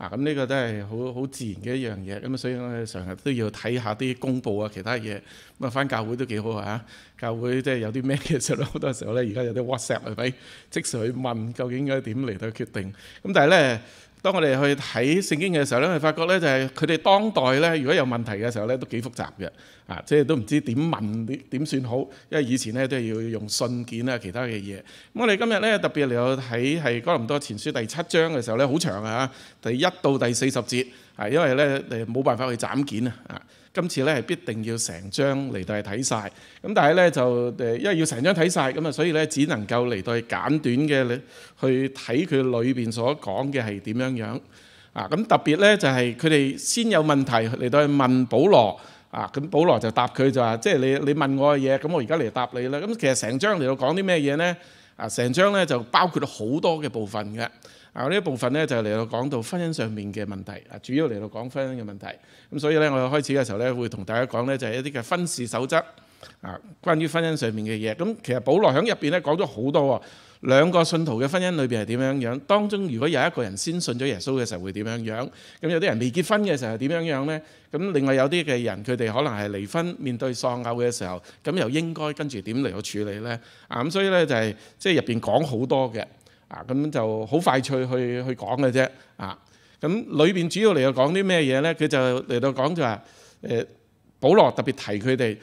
啊，咁呢個都係好好自然嘅一樣嘢，咁所以我哋成日都要睇下啲公佈啊，其他嘢，咁啊翻教會都幾好啊教會即係有啲咩嘅時候咧，好多時候咧而家有啲 WhatsApp 嚟俾，即時去問究竟應該點嚟到決定，咁但係咧。當我哋去睇聖經嘅時候咧，我哋發覺咧就係佢哋當代咧，如果有問題嘅時候咧，都幾複雜嘅，啊，即係都唔知點問點算好，因為以前咧都要用信件啊，其他嘅嘢。我哋今日咧特別嚟到睇係《哥林多前書》第七章嘅時候咧，好長啊，第一到第四十節，啊，因為咧誒冇辦法去斬件啊，啊。今次咧係必定要成張嚟到係睇晒。咁但係咧就誒，因為要成張睇晒，咁啊所以咧只能夠嚟到係簡短嘅你去睇佢裏邊所講嘅係點樣樣啊？咁特別咧就係佢哋先有問題嚟到去問保羅啊，咁保羅就答佢就話，即係你你問我嘅嘢，咁我而家嚟答你啦。咁其實成張嚟到講啲咩嘢咧？啊，成張咧就包括咗好多嘅部分嘅。啊！呢一部分咧就嚟到講到婚姻上面嘅問題，啊，主要嚟到講婚姻嘅問題。咁所以咧，我開始嘅時候咧，會同大家講咧，就係一啲嘅婚事守則啊，關於婚姻上面嘅嘢。咁其實保羅喺入邊咧講咗好多，兩個信徒嘅婚姻裏邊係點樣樣？當中如果有一個人先信咗耶穌嘅時候會點樣樣？咁有啲人未結婚嘅時候點樣樣咧？咁另外有啲嘅人佢哋可能係離婚，面對喪偶嘅時候，咁又應該跟住點嚟到處理咧？啊！咁所以咧就係即係入邊講好多嘅。啊，咁就好快脆去去講嘅啫。啊，咁裏邊主要嚟到講啲咩嘢咧？佢就嚟到講就係誒，保羅特別提佢哋，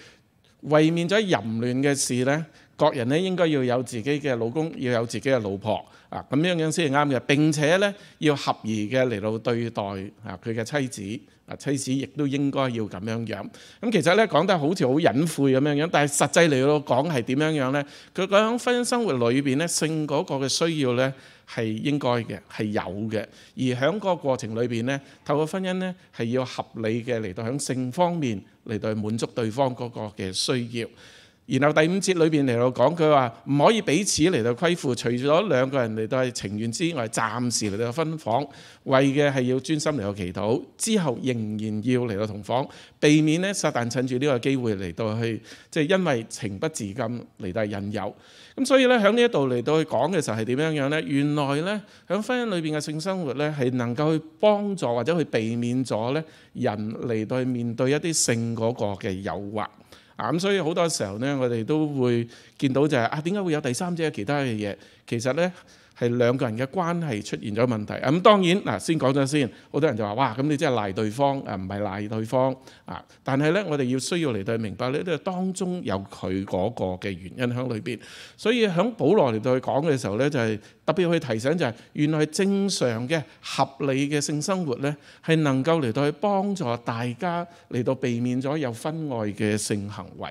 為免咗淫亂嘅事咧。各人咧應該要有自己嘅老公，要有自己嘅老婆啊，咁樣樣先係啱嘅。並且咧要合宜嘅嚟到對待啊佢嘅妻子啊，妻子亦都應該要咁樣樣。咁其實咧講得好似好隱晦咁樣樣，但係實際嚟到講係點樣樣咧？佢講婚姻生活裏邊咧，性嗰個嘅需要咧係應該嘅，係有嘅。而喺個過程裏邊咧，透過婚姻咧係要合理嘅嚟到喺性方面嚟到滿足對方嗰個嘅需要。然後第五節裏邊嚟到講，佢話唔可以彼此嚟到規附，除咗兩個人嚟到係情願之外，暫時嚟到分房，為嘅係要專心嚟到祈禱，之後仍然要嚟到同房，避免咧撒旦趁住呢個機會嚟到去，即係因為情不自禁嚟到引誘。咁所以咧喺呢一度嚟到去講嘅時候係點樣樣咧？原來咧喺婚姻裏邊嘅性生活咧係能夠去幫助或者去避免咗咧人嚟到去面對一啲性嗰個嘅誘惑。啊！咁所以好多時候咧，我哋都會見到就係啊，點解會有第三者、其他嘅嘢？其實咧。係兩個人嘅關係出現咗問題咁當然嗱，先講咗先，好多人就話：哇！咁你真係賴對方啊，唔係賴對方啊！但係咧，我哋要需要嚟到明白呢度當中有佢嗰個嘅原因喺裏邊。所以喺保羅嚟到去講嘅時候咧，就係特別去提醒就係：原來正常嘅合理嘅性生活咧，係能夠嚟到去幫助大家嚟到避免咗有婚外嘅性行為。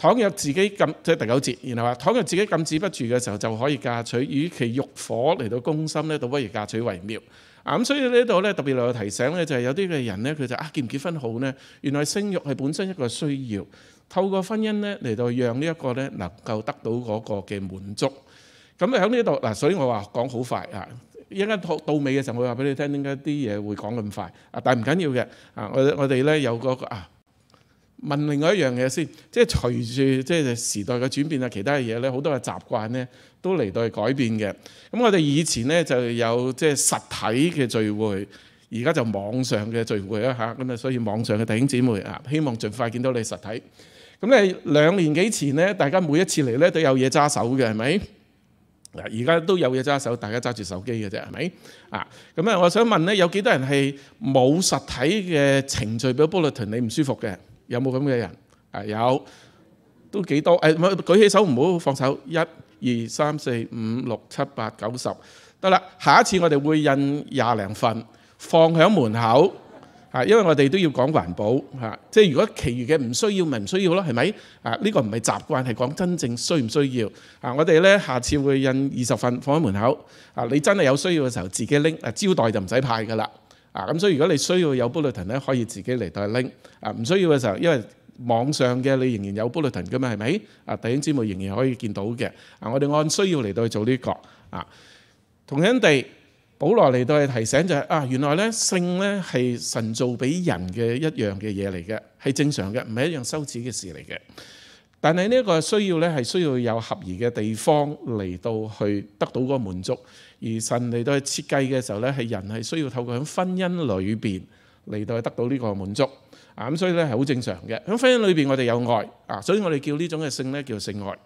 倘若自己禁即係第九節，然後話倘若自己禁止不住嘅時候，就可以嫁娶。與其欲火嚟到攻心咧，倒不如嫁娶為妙。啊咁，所以呢度咧特別嚟個提醒咧，就係有啲嘅人咧，佢就啊結唔結婚好咧？原來性欲係本身一個需要，透過婚姻咧嚟到讓呢一個咧能夠得到嗰個嘅滿足。咁喺呢度嗱，所以我話講好快啊！一間到尾嘅時候，我話俾你聽，點解啲嘢會講咁快啊？但唔緊要嘅啊，我我哋咧有個啊。問另外一樣嘢先，即係隨住即係時代嘅轉變啊，其他嘢咧好多嘅習慣咧都嚟到去改變嘅。咁我哋以前咧就有即係實體嘅聚會，而家就網上嘅聚會啦嚇。咁啊，所以網上嘅弟兄姊妹啊，希望盡快見到你實體。咁咧兩年幾前咧，大家每一次嚟咧都有嘢揸手嘅係咪？嗱，而家都有嘢揸手，大家揸住手機嘅啫係咪？啊，咁啊，我想問咧，有幾多人係冇實體嘅程序俾 Bulletin 你唔舒服嘅？有冇咁嘅人？啊，有都幾多？誒，唔舉起手，唔好放手。一、二、三、四、五、六、七、八、九十。得啦，下一次我哋會印廿零份放喺門口。啊，因為我哋都要講環保。嚇，即係如果其餘嘅唔需要，咪唔需要咯，係咪？啊，呢個唔係習慣，係講真正需唔需要。啊，我哋咧下次會印二十份放喺門口。啊，你真係有需要嘅時候自己拎。啊，招待就唔使派㗎啦。啊，咁所以如果你需要有 bulletin 咧，可以自己嚟到去拎。啊，唔需要嘅時候，因為網上嘅你仍然有 bulletin 噶嘛，係咪？啊，弟兄姊妹仍然可以見到嘅。啊，我哋按需要嚟到去做呢個。啊，同樣地，保羅嚟到去提醒就係啊，原來咧性咧係神造俾人嘅一樣嘅嘢嚟嘅，係正常嘅，唔係一樣羞恥嘅事嚟嘅。但係呢一個需要咧，係需要有合宜嘅地方嚟到去得到嗰個滿足。而神嚟到去設計嘅時候咧，係人係需要透過喺婚姻裏邊嚟到去得到呢個滿足。啊，咁所以咧係好正常嘅。喺婚姻裏邊，我哋有愛啊，所以我哋叫呢種嘅性咧叫性愛。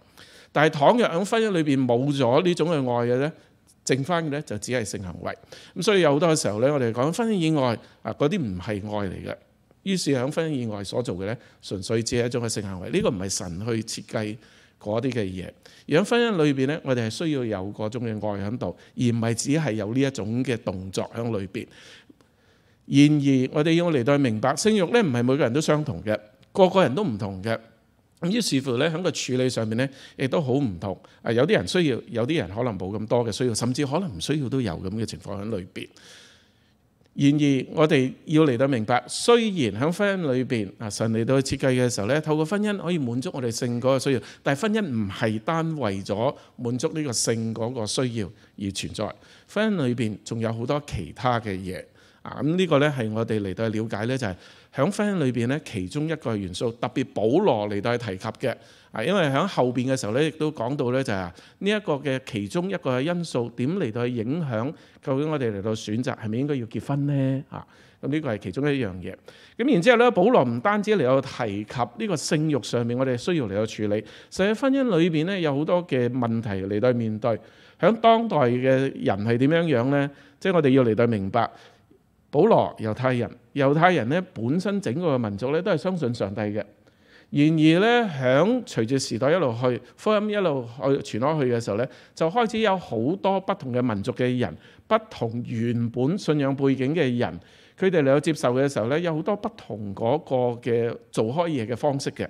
但係倘若喺婚姻裏邊冇咗呢種嘅愛嘅咧，剩翻嘅咧就只係性行為。咁所以有好多時候咧，我哋講婚姻以外啊，嗰啲唔係愛嚟嘅。於是喺婚姻以外所做嘅咧，純粹只係一種嘅性行為，呢個唔係神去設計嗰啲嘅嘢。而喺婚姻裏邊咧，我哋係需要有嗰種嘅愛喺度，而唔係只係有呢一種嘅動作喺裏邊。然而，我哋要嚟到明白，性欲咧唔係每個人都相同嘅，個個人都唔同嘅。咁於是乎咧，喺個處理上面咧，亦都好唔同。啊，有啲人需要，有啲人可能冇咁多嘅需要，甚至可能唔需要都有咁嘅情況喺裏邊。然而，我哋要嚟到明白，雖然喺婚姻裏邊啊，神嚟到去設計嘅時候咧，透過婚姻可以滿足我哋性嗰個需要，但係婚姻唔係單為咗滿足呢個性嗰個需要而存在。婚姻裏邊仲有好多其他嘅嘢啊！咁呢個咧係我哋嚟到去了解咧，就係喺婚姻裏邊咧，其中一個元素，特別保羅嚟到去提及嘅。啊，因為喺後邊嘅時候咧，亦都講到咧，就係呢一個嘅其中一個因素，點嚟到去影響究竟我哋嚟到選擇係咪應該要結婚咧？啊，咁呢個係其中一樣嘢。咁然之後咧，保羅唔單止嚟到提及呢個性慾上面，我哋需要嚟到處理。實在婚姻裏邊咧，有好多嘅問題嚟到面對。喺當代嘅人係點樣樣咧？即係我哋要嚟到明白，保羅猶太人，猶太人咧本身整個民族咧都係相信上帝嘅。然而咧，響隨住時代一路去福音一路去傳開去嘅時候咧，就開始有好多不同嘅民族嘅人、不同原本信仰背景嘅人，佢哋嚟到接受嘅時候咧，有好多不同嗰個嘅做開嘢嘅方式嘅。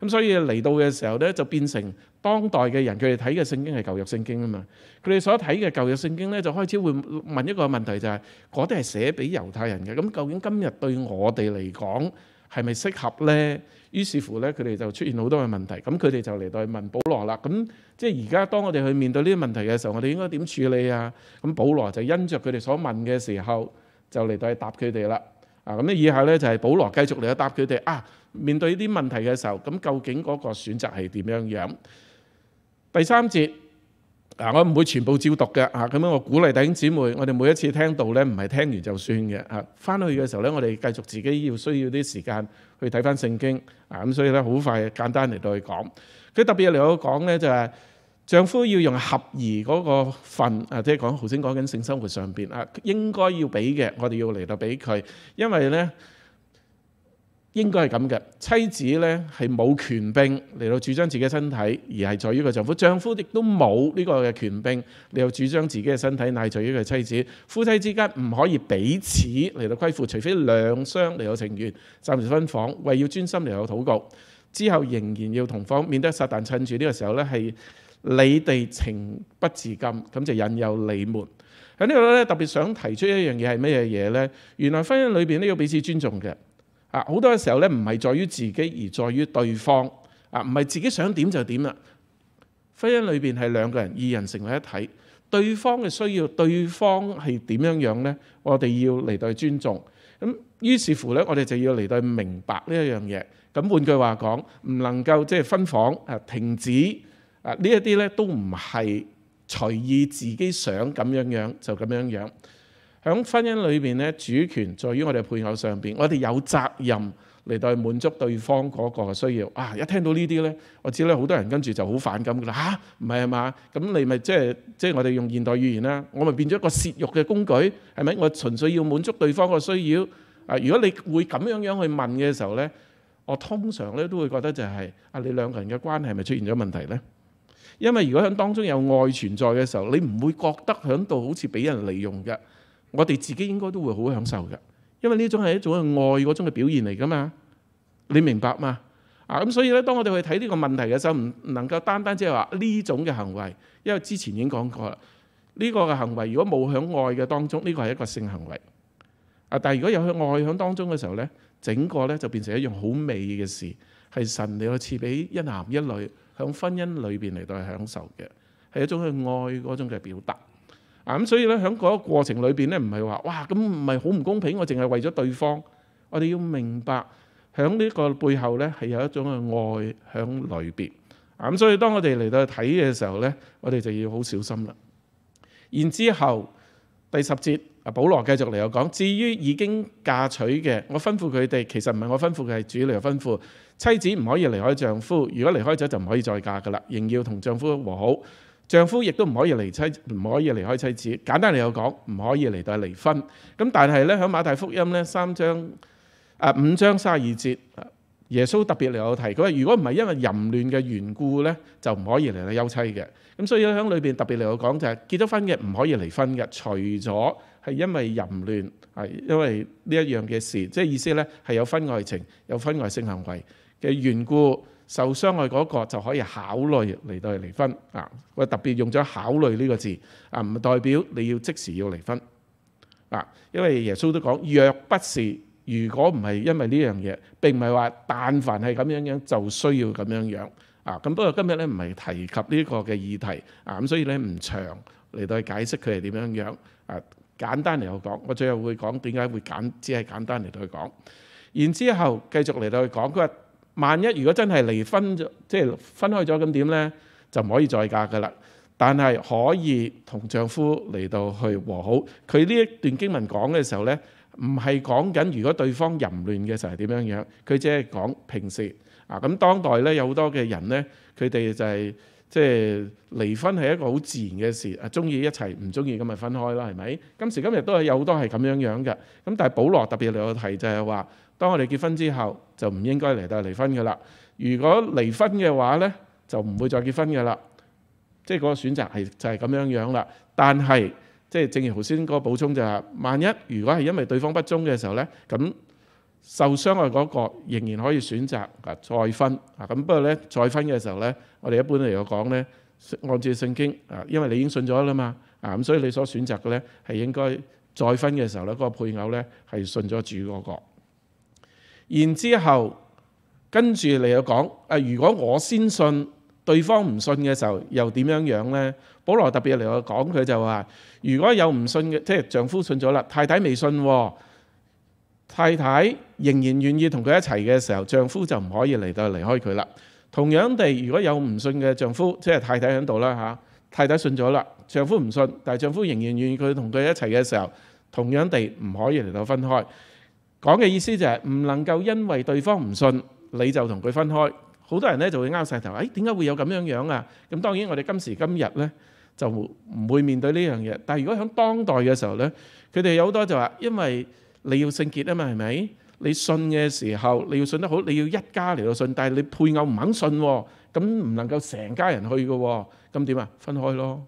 咁所以嚟到嘅時候咧，就變成當代嘅人，佢哋睇嘅聖經係舊約聖經啊嘛。佢哋所睇嘅舊約聖經咧，就開始會問一個問題，就係嗰啲係寫俾猶太人嘅，咁究竟今日對我哋嚟講？係咪適合呢？於是乎咧，佢哋就出現好多嘅問題。咁佢哋就嚟去問保羅啦。咁即係而家當我哋去面對呢啲問題嘅時候，我哋應該點處理啊？咁保羅就因着佢哋所問嘅時候，就嚟去答佢哋啦。啊，咁以下咧就係保羅繼續嚟去答佢哋啊。面對呢啲問題嘅時候，咁究竟嗰個選擇係點樣樣？第三節。嗱，我唔會全部照讀嘅嚇，咁樣我鼓勵弟兄姊妹，我哋每一次聽到咧，唔係聽完就算嘅嚇，翻去嘅時候咧，我哋繼續自己要需要啲時間去睇翻聖經啊，咁所以咧好快簡單嚟到去講，佢特別嚟到講咧就係丈夫要用合宜嗰個份啊，即係講頭先講緊性生活上邊啊，應該要俾嘅，我哋要嚟到俾佢，因為咧。應該係咁嘅，妻子呢係冇權柄嚟到主張自己身體，而係在於個丈夫。丈夫亦都冇呢個嘅權柄嚟到主張自己嘅身體，乃在於佢妻子。夫妻之間唔可以彼此嚟到歸附，除非兩雙嚟到情願暫時分房，為要專心嚟到禱告。之後仍然要同房，免得撒旦趁住呢個時候呢係你哋情不自禁，咁就引誘你們。喺呢度咧特別想提出一樣嘢係咩嘢嘢呢？原來婚姻裏邊都要彼此尊重嘅。啊，好多嘅時候咧，唔係在於自己，而在於對方。啊，唔係自己想點就點啦。婚姻裏邊係兩個人，二人成為一體。對方嘅需要，對方係點樣樣咧，我哋要嚟到去尊重。咁於是乎咧，我哋就要嚟到去明白呢一樣嘢。咁換句話講，唔能夠即係分房啊，停止啊，呢一啲咧都唔係隨意自己想咁樣樣就咁樣樣。喺婚姻裏邊咧，主權在於我哋配偶上邊。我哋有責任嚟到去滿足對方嗰個需要啊！一聽到呢啲咧，我知咧好多人跟住就好反感啦嚇，唔係啊嘛？咁你咪即係即係我哋用現代語言啦，我咪變咗一個泄欲嘅工具係咪？我純粹要滿足對方個需要啊！如果你會咁樣樣去問嘅時候咧，我通常咧都會覺得就係啊，你兩個人嘅關係咪出現咗問題咧？因為如果喺當中有愛存在嘅時候，你唔會覺得喺度好似俾人利用嘅。我哋自己應該都會好享受嘅，因為呢種係一種爱愛嗰種嘅表現嚟噶嘛，你明白嘛？啊咁所以咧，當我哋去睇呢個問題嘅時候，唔能夠單單即係話呢種嘅行為，因為之前已經講過啦，呢個嘅行為如果冇响愛嘅當中，呢個係一個性行為。啊，但系如果有響愛响當中嘅時候咧，整個咧就變成一樣好美嘅事，係神嚟去賜俾一男一女响婚姻裏边嚟到去享受嘅，係一種去愛嗰種嘅表達。咁所以咧，喺嗰個過程裏邊咧，唔係話哇，咁唔係好唔公平，我淨係為咗對方。我哋要明白，喺呢個背後咧，係有一種嘅愛，喺離別。啊，咁所以當我哋嚟到睇嘅時候咧，我哋就要好小心啦。然之後第十節，阿保羅繼續嚟又講：，至於已經嫁娶嘅，我吩咐佢哋，其實唔係我吩咐，係主嚟吩咐。妻子唔可以離開丈夫，如果離開咗就唔可以再嫁噶啦，仍要同丈夫和好。丈夫亦都唔可以離妻，唔可以離開妻子。簡單嚟講，唔可以離到係離婚。咁但係咧，喺馬太福音咧三章啊五章卅二節，耶穌特別嚟有提，佢話如果唔係因為淫亂嘅緣故咧，就唔可以嚟到休妻嘅。咁所以喺裏邊特別嚟有講就係結咗婚嘅唔可以離婚嘅，除咗係因為淫亂係因為呢一樣嘅事，即係意思咧係有婚外情、有婚外性行為嘅緣故。受傷害嗰個就可以考慮嚟到去離婚啊！我特別用咗考慮呢個字啊，唔代表你要即時要離婚啊。因為耶穌都講，若不是如果唔係因為呢樣嘢，並唔係話但凡係咁樣樣就需要咁樣樣啊。咁不過今日咧唔係提及呢個嘅議題啊，咁所以咧唔長嚟到去解釋佢係點樣樣啊，簡單嚟去講。我最後會講點解會簡只係簡單嚟到去講，然之後繼續嚟到去講佢。萬一如果真係離婚咗，即係分開咗，咁點咧就唔可以再嫁噶啦。但係可以同丈夫嚟到去和好。佢呢一段經文講嘅時候咧，唔係講緊如果對方淫亂嘅時候點樣樣，佢只係講平時啊。咁當代咧有好多嘅人咧，佢哋就係即係離婚係一個好自然嘅事啊，中意一齊，唔中意咁咪分開啦，係咪？今時今日都係有好多係咁樣樣嘅。咁但係保羅特別有提就係話。當我哋結婚之後，就唔應該嚟到離婚噶啦。如果離婚嘅話呢，就唔會再結婚噶啦。即係嗰個選擇係就係咁樣樣啦。但係即係正如頭先個補充就係，萬一如果係因為對方不忠嘅時候呢，咁受傷嘅嗰個仍然可以選擇啊再婚啊。咁不過呢，再婚嘅時候呢，我哋一般嚟講呢，按照聖經啊，因為你已經信咗啦嘛啊，咁所以你所選擇嘅呢，係應該再婚嘅時候呢，嗰個配偶呢，係信咗主嗰個。然之後，跟住嚟又講：，啊，如果我先信對方唔信嘅時候，又點樣樣咧？保羅特別嚟講，佢就話：，如果有唔信嘅，即係丈夫信咗啦，太太未信，太太仍然願意同佢一齊嘅時候，丈夫就唔可以嚟到離開佢啦。同樣地，如果有唔信嘅丈夫，即係太太喺度啦嚇，太太信咗啦，丈夫唔信，但係丈夫仍然願意佢同佢一齊嘅時候，同樣地唔可以嚟到分開。講嘅意思就係唔能夠因為對方唔信你就同佢分開。好多人咧就會拗晒頭，誒點解會有咁樣樣啊？咁當然我哋今時今日咧就唔會面對呢樣嘢。但係如果喺當代嘅時候咧，佢哋有好多就話，因為你要聖潔啊嘛，係咪？你信嘅時候你要信得好，你要一家嚟到信，但係你配偶唔肯信，咁唔能夠成家人去嘅，咁點啊？分開咯。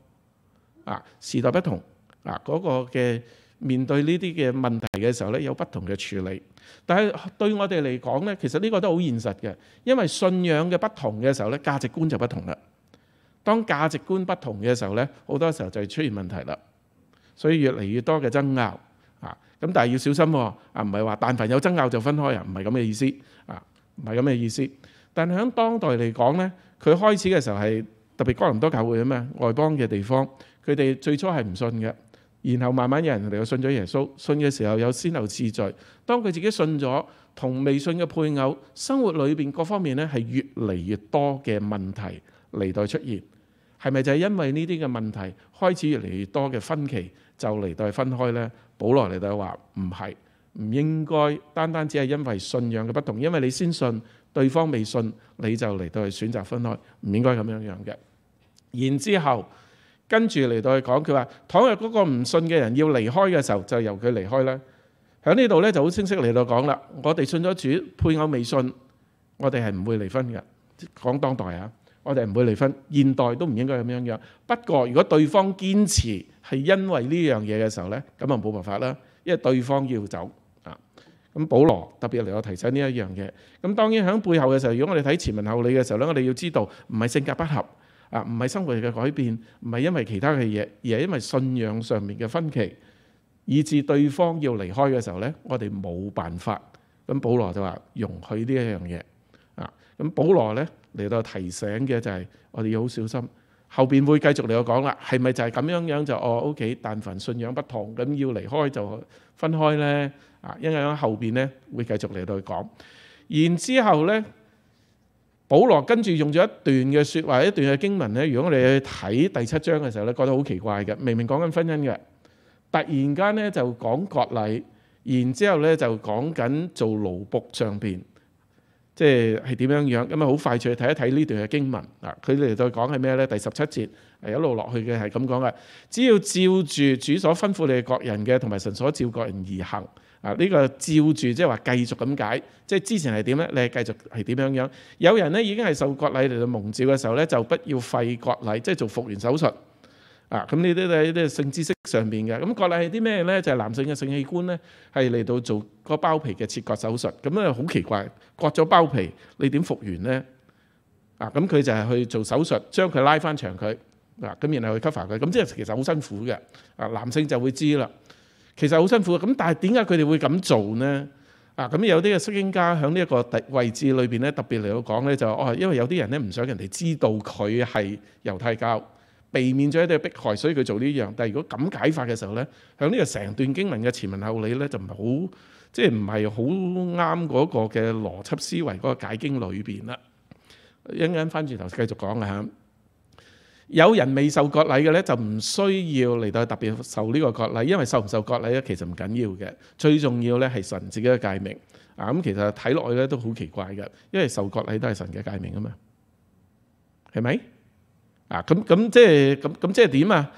啊時代不同，啊嗰個嘅。面對呢啲嘅問題嘅時候咧，有不同嘅處理。但係對我哋嚟講咧，其實呢個都好現實嘅，因為信仰嘅不同嘅時候咧，價值觀就不同啦。當價值觀不同嘅時候咧，好多時候就出現問題啦。所以越嚟越多嘅爭拗啊，咁但係要小心喎啊，唔係話但凡有爭拗就分開啊，唔係咁嘅意思啊，唔係咁嘅意思。但係喺當代嚟講咧，佢開始嘅時候係特別哥林多教會啊嘛，外邦嘅地方，佢哋最初係唔信嘅。然後慢慢有人嚟到信咗耶穌，信嘅時候有先後次序。當佢自己信咗，同未信嘅配偶生活裏邊各方面咧係越嚟越多嘅問題嚟到出現，係咪就係因為呢啲嘅問題開始越嚟越多嘅分歧就嚟到去分開呢？保羅嚟到話唔係，唔應該單單只係因為信仰嘅不同，因為你先信對方未信你就嚟到去選擇分開，唔應該咁樣樣嘅。然之後。跟住嚟到去講，佢話：倘若嗰個唔信嘅人要離開嘅時候，就由佢離開啦。喺呢度咧就好清晰嚟到講啦。我哋信咗主，配偶未信，我哋係唔會離婚嘅。講當代啊，我哋唔會離婚。現代都唔應該咁樣樣。不過如果對方堅持係因為呢樣嘢嘅時候咧，咁啊冇辦法啦，因為對方要走啊。咁保羅特別嚟到提醒呢一樣嘢。咁當然喺背後嘅時候，如果我哋睇前文後理嘅時候咧，我哋要知道唔係性格不合。啊，唔係生活嘅改變，唔係因為其他嘅嘢，而係因為信仰上面嘅分歧，以致對方要離開嘅時候呢，我哋冇辦法。咁保羅就話容許呢一樣嘢。啊，咁保羅呢嚟到提醒嘅就係我哋要好小心，後邊會繼續嚟到講啦。係咪就係咁樣樣就哦？O K，但凡信仰不同，咁要離開就分開呢。啊，因為後邊呢會繼續嚟到講，然之後呢。保羅跟住用咗一段嘅说話，一段嘅經文咧。如果我哋去睇第七章嘅時候咧，覺得好奇怪嘅，明明講緊婚姻嘅，突然間咧就講國禮，然之後咧就講緊做奴仆上边，即係係點樣樣咁啊？好快脆去睇一睇呢段嘅經文啊！佢哋就講係咩咧？第十七節一路落去嘅係咁講嘅，只要照住主所吩咐你嘅各人嘅，同埋神所照各人而行。啊！呢個照住即係話繼續咁解，即係之前係點咧？你係繼續係點樣樣？有人咧已經係受割禮嚟到蒙照嘅時候咧，就不要廢割禮，即係做復原手術。啊！咁呢啲咧呢啲性知識上邊嘅。咁割禮係啲咩咧？就係男性嘅性器官咧，係嚟到做個包皮嘅切割手術。咁咧好奇怪，割咗包皮你點復原咧？啊！咁佢就係去做手術，將佢拉翻長佢。嗱咁然後去 cover 佢。咁即係其實好辛苦嘅。啊！男性就會知啦。其實好辛苦咁但係點解佢哋會咁做呢？啊，咁有啲嘅福經家喺呢一個位置裏邊咧，特別嚟到講咧，就哦，因為有啲人咧唔想人哋知道佢係猶太教，避免咗一啲迫害，所以佢做呢樣。但係如果咁解法嘅時候咧，喺呢個成段經文嘅前文後理咧，就唔係好，即係唔係好啱嗰個嘅邏輯思維嗰個解經裏邊啦。一陣間翻轉頭繼續講啦有人未受割禮嘅咧，就唔需要嚟到特別受呢個割禮，因為受唔受割禮咧其實唔緊要嘅。最重要咧係神自己嘅界名啊！咁其實睇落去咧都好奇怪嘅，因為受割禮都係神嘅界名啊嘛，係咪？啊咁咁即係咁咁即係點啊？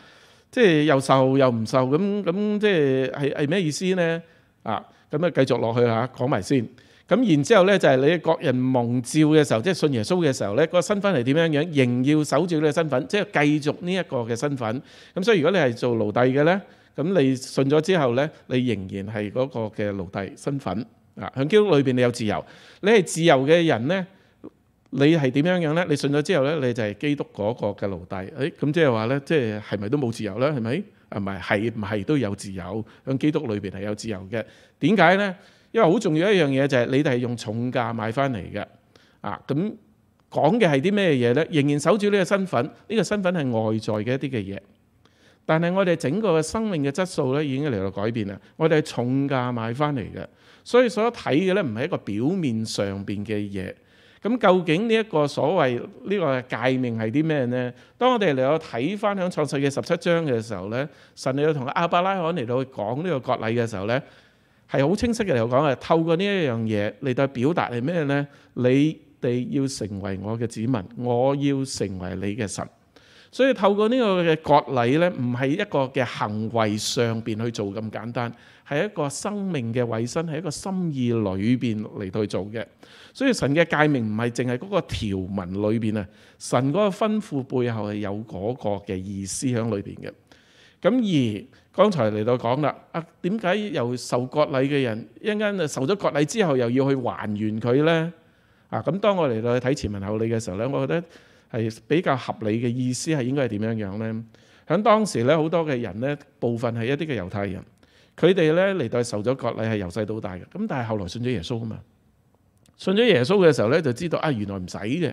即係又受又唔受咁咁即係係係咩意思咧？啊咁啊繼續落去嚇講埋先。咁然之後咧，就係你國人蒙召嘅時候，即係信耶穌嘅時候咧，個身份係點樣樣？仍要守住你嘅身份，即係繼續呢一個嘅身份。咁所以如果你係做奴隸嘅咧，咁你信咗之後咧，你仍然係嗰個嘅奴隸身份。啊，喺基督裏邊你有自由。你係自由嘅人咧，你係點樣樣咧？你信咗之後咧，你就係基督嗰個嘅奴隸。誒，咁即係話咧，即係係咪都冇自由咧？係咪？唔係，係唔係都有自由？喺基督裏邊係有自由嘅。點解咧？因為好重要一樣嘢就係你哋係用重價買翻嚟嘅，啊咁講嘅係啲咩嘢呢？仍然守住呢個身份，呢個身份係外在嘅一啲嘅嘢，但係我哋整個嘅生命嘅質素呢，已經嚟到改變啦。我哋係重價買翻嚟嘅，所以所睇嘅呢，唔係一個表面上邊嘅嘢。咁究竟呢一個所謂呢個界面係啲咩呢？當我哋嚟到睇翻響創世記十七章嘅時候呢，神又同阿伯拉罕嚟到講呢個割禮嘅時候呢。系好清晰嘅嚟讲啊，透过呢一样嘢嚟到表达系咩呢？你哋要成为我嘅子民，我要成为你嘅神。所以透过呢个嘅国礼呢，唔系一个嘅行为上边去做咁简单，系一个生命嘅伟新，系一个心意里边嚟到去做嘅。所以神嘅界名唔系净系嗰个条文里边啊，神嗰个吩咐背后系有嗰个嘅意思喺里边嘅。咁而刚才嚟到讲啦，啊，点解由受割礼嘅人一间就受咗割礼之后，又要去还原佢呢？啊，咁当我嚟到睇前文后理嘅时候呢，我觉得系比较合理嘅意思系应该系点样样呢？喺当时呢，好多嘅人呢，部分系一啲嘅犹太人，佢哋呢嚟到受咗割礼系由细到大嘅，咁但系后来信咗耶稣啊嘛，信咗耶稣嘅时候呢，就知道啊，原来唔使嘅，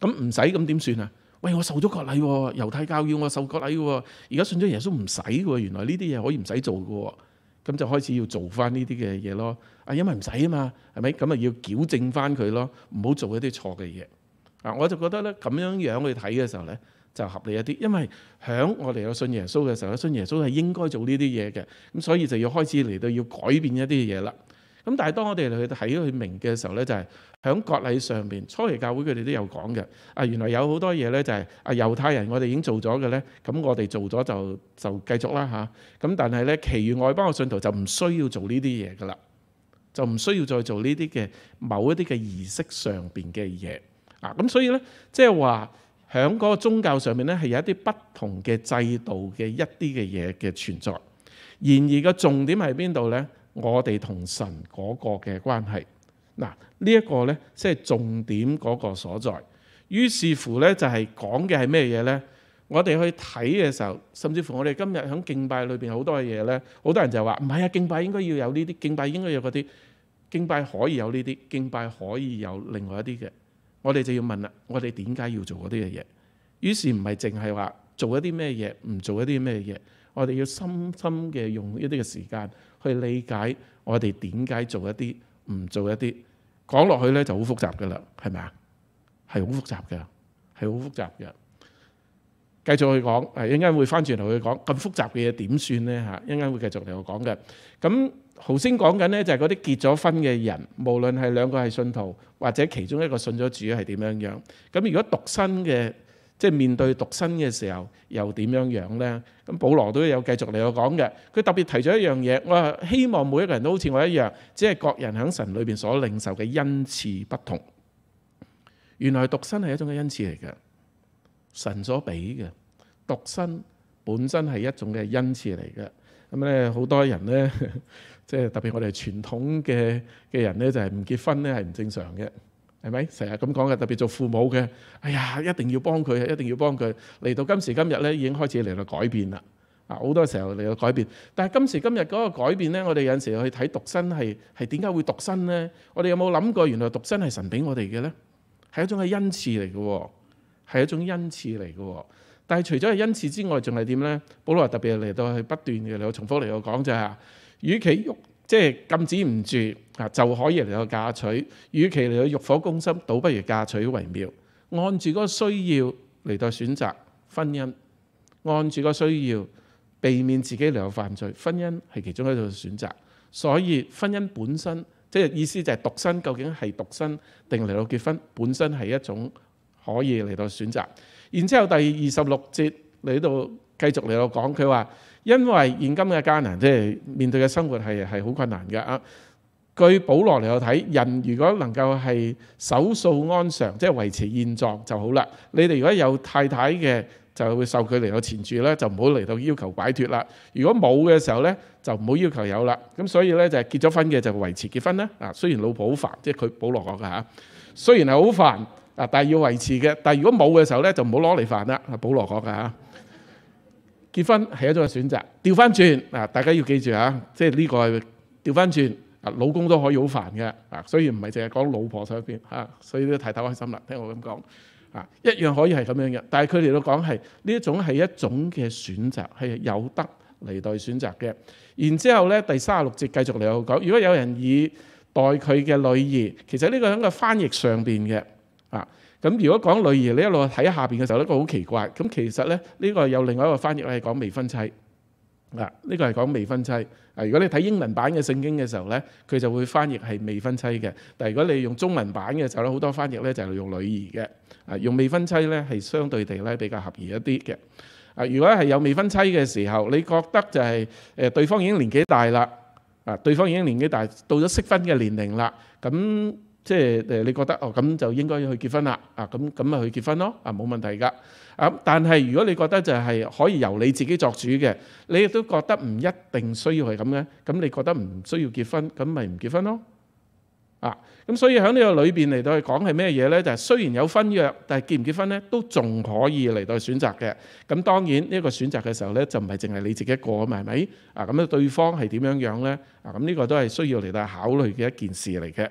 咁唔使咁点算啊？喂，我受咗割禮喎，猶太教要我受割禮喎，而家信咗耶穌唔使喎，原來呢啲嘢可以唔使做嘅，咁就開始要做翻呢啲嘅嘢咯。啊，因為唔使啊嘛，係咪？咁啊要矯正翻佢咯，唔好做一啲錯嘅嘢。啊，我就覺得咧咁樣樣去睇嘅時候咧，就合理一啲，因為響我哋有信耶穌嘅時候，信耶穌係應該做呢啲嘢嘅，咁所以就要開始嚟到要改變一啲嘢啦。咁但係當我哋去睇去明嘅時候咧，就係喺國禮上面，初期教會佢哋都有講嘅。啊，原來有好多嘢咧，就係啊猶太人我哋已經做咗嘅咧，咁我哋做咗就就繼續啦吓，咁但係咧，其餘外邦嘅信徒就唔需要做呢啲嘢噶啦，就唔需要再做呢啲嘅某一啲嘅儀式上邊嘅嘢啊。咁所以咧，即係話喺嗰個宗教上面咧，係有一啲不同嘅制度嘅一啲嘅嘢嘅存在。然而個重點係邊度咧？我哋同神嗰個嘅關係，嗱呢一個呢，即係重點嗰個所在。於是乎呢，就係講嘅係咩嘢呢？我哋去睇嘅時候，甚至乎我哋今日喺敬拜裏边好多嘢呢，好多人就話唔係啊！敬拜應該要有呢啲，敬拜應該有嗰啲，敬拜可以有呢啲，敬拜可以有另外一啲嘅。我哋就要問啦，我哋點解要做嗰啲嘅嘢？於是唔係淨係話做一啲咩嘢，唔做一啲咩嘢。我哋要深深嘅用一啲嘅時間去理解我哋點解做一啲唔做一啲講落去咧就好複雜噶啦，係咪啊？係好複雜嘅，係好複雜嘅。繼續去講，係應該會翻轉頭去講咁複雜嘅嘢點算咧嚇？應該會繼續嚟我講嘅。咁头先講緊咧就係嗰啲結咗婚嘅人，無論係兩個係信徒或者其中一個信咗主係點樣樣。咁如果獨身嘅，即係面對獨身嘅時候，又點樣樣呢？咁保羅都有繼續嚟我講嘅。佢特別提咗一樣嘢，我希望每一個人都好似我一樣，只係各人喺神裏邊所領受嘅恩賜不同。原來獨身係一種嘅恩賜嚟嘅，神所俾嘅。獨身本身係一種嘅恩賜嚟嘅。咁咧，好多人咧，即係特別我哋傳統嘅嘅人咧，就係唔結婚咧係唔正常嘅。係咪成日咁講嘅？特別做父母嘅，哎呀，一定要幫佢，一定要幫佢。嚟到今時今日咧，已經開始嚟到改變啦。啊，好多時候嚟到改變。但係今時今日嗰個改變咧，我哋有陣時去睇獨身係係點解會獨身咧？我哋有冇諗過原來獨身係神俾我哋嘅咧？係一種係恩賜嚟嘅喎，係一種恩賜嚟嘅喎。但係除咗係恩賜之外，仲係點咧？保羅特別嚟到係不斷嘅，嚟重複嚟到講就係啊，與其喐。即係禁止唔住啊，就可以嚟到嫁娶。與其嚟到欲火攻心，倒不如嫁娶為妙。按住嗰個需要嚟到選擇婚姻，按住個需要避免自己嚟到犯罪，婚姻係其中一個選擇。所以婚姻本身，即係意思就係獨身，究竟係獨身定嚟到結婚，本身係一種可以嚟到選擇。然之後第二十六節嚟到繼續嚟到講，佢話。因為現今嘅艱難，即係面對嘅生活係係好困難嘅啊！據保羅嚟睇，人如果能夠係守素安常，即係維持現狀就好啦。你哋如果有太太嘅，就會受佢嚟個纏住啦，就唔好嚟到要求擺脱啦。如果冇嘅時候咧，就唔好要求有啦。咁所以咧就係結咗婚嘅就維持結婚啦。啊，雖然老婆好煩，即係佢保羅講嘅嚇，雖然係好煩啊，但係要維持嘅。但係如果冇嘅時候咧，就唔好攞嚟煩啦。保羅講嘅嚇。結婚係一種嘅選擇，調翻轉啊！大家要記住啊，即係呢個係調翻轉啊，老公都可以好煩嘅啊，所以唔係淨係講老婆上邊嚇，所以都睇得開心啦。聽我咁講啊，一樣可以係咁樣嘅，但係佢哋到講係呢一種係一種嘅選擇，係有得嚟對選擇嘅。然之後咧，第三十六節繼續嚟到講，如果有人以代佢嘅女兒，其實呢個喺個翻譯上邊嘅啊。咁如果講女兒，你一路睇下邊嘅時候咧，個好奇怪。咁其實咧，呢個有另外一個翻譯係講未婚妻。嗱，呢個係講未婚妻。啊，如果你睇英文版嘅聖經嘅時候咧，佢就會翻譯係未婚妻嘅。但係如果你用中文版嘅時候咧，好多翻譯咧就係用女兒嘅。啊，用未婚妻咧係相對地咧比較合宜一啲嘅。啊，如果係有未婚妻嘅時候，你覺得就係誒對方已經年紀大啦。啊，對方已經年紀大，到咗適婚嘅年齡啦。咁即係誒，你覺得哦咁就應該去結婚啦，啊咁咁咪去結婚咯，啊冇問題㗎。啊！但係如果你覺得就係可以由你自己作主嘅，你亦都覺得唔一定需要係咁嘅，咁你覺得唔需要結婚，咁咪唔結婚咯。啊咁，所以喺呢個裏邊嚟到去講係咩嘢呢？就係雖然有婚約，但係結唔結婚呢，都仲可以嚟到選擇嘅。咁當然呢個選擇嘅時候呢，就唔係淨係你自己一個啊？係咪啊？咁咧對方係點樣樣呢？啊咁呢個都係需要嚟到考慮嘅一件事嚟嘅。